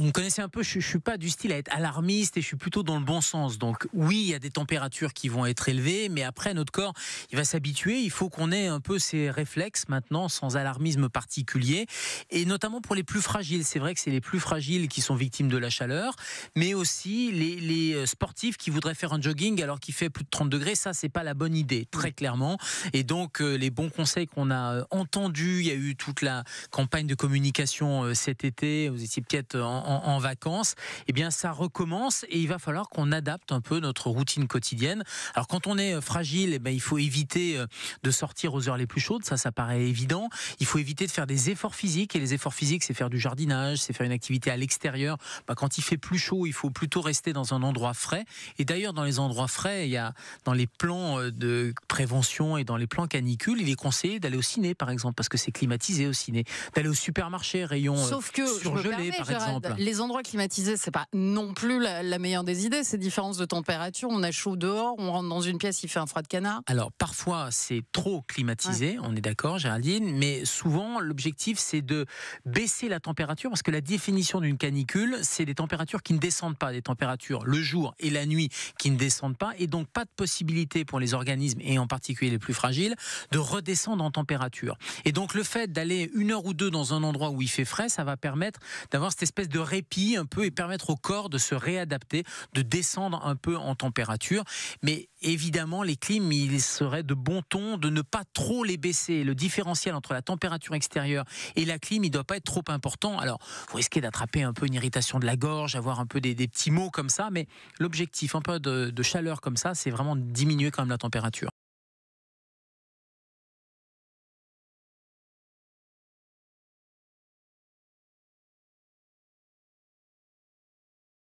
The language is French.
vous me connaissez un peu, je ne suis pas du style à être alarmiste et je suis plutôt dans le bon sens. Donc oui, il y a des températures qui vont être élevées, mais après, notre corps, il va s'habituer. Il faut qu'on ait un peu ces réflexes maintenant, sans alarmisme particulier. Et notamment pour les plus fragiles. C'est vrai que c'est les plus fragiles qui sont victimes de la chaleur, mais aussi les, euh, sportifs qui voudraient faire un jogging alors qu'il fait plus de 30 degrés. Ça, c'est pas la bonne idée, très clairement. Et donc, euh, les bons conseils qu'on a euh, entendus, il y a eu toute la campagne de communication cet été. aux étiez peut en en, vacances, eh bien ça recommence et il va falloir qu'on adapte un peu notre routine quotidienne. Alors quand on est euh, fragile, eh ben, il faut éviter euh, de sortir aux heures les plus chaudes, ça ça paraît évident. Il faut éviter de faire des efforts physiques et les efforts physiques c'est faire du jardinage, c'est faire une activité à l'extérieur. Bah, quand il fait plus chaud, il faut plutôt rester dans un endroit frais. Et d'ailleurs dans les endroits frais, il y a dans les plans euh, de prévention et dans les plans canicules, il est conseillé d'aller au ciné par exemple parce que c'est climatisé au ciné, d'aller au supermarché rayon surgelé par exemple. Les endroits climatisés, c'est pas non plus la, meilleure des idées. Ces différences de température, on a chaud dehors, on rentre dans une pièce, il fait un froid de canard. Alors parfois c'est trop climatisé, on est d'accord, Géraldine, mais souvent l'objectif c'est de baisser la température parce que la définition d'une canicule, c'est des températures qui ne descendent pas, des températures le jour et la nuit qui ne descendent pas, et donc pas de possibilité pour les organismes et en particulier les plus fragiles de redescendre en température. Et donc le fait d'aller une heure ou deux dans un endroit où il fait frais, ça va permettre d'avoir cette espèce de répit un peu et permettre au corps de se réadapter, de descendre un peu en température. Mais évidemment, les clims, il serait de bon ton de ne pas trop les baisser. Le différentiel entre la température extérieure et la clim, il ne doit pas être trop important. Alors, vous risquez d'attraper un peu une irritation de la gorge, avoir un peu des, petits maux comme ça, mais l'objectif, un peu de, de chaleur comme ça, c'est vraiment de diminuer quand même la température.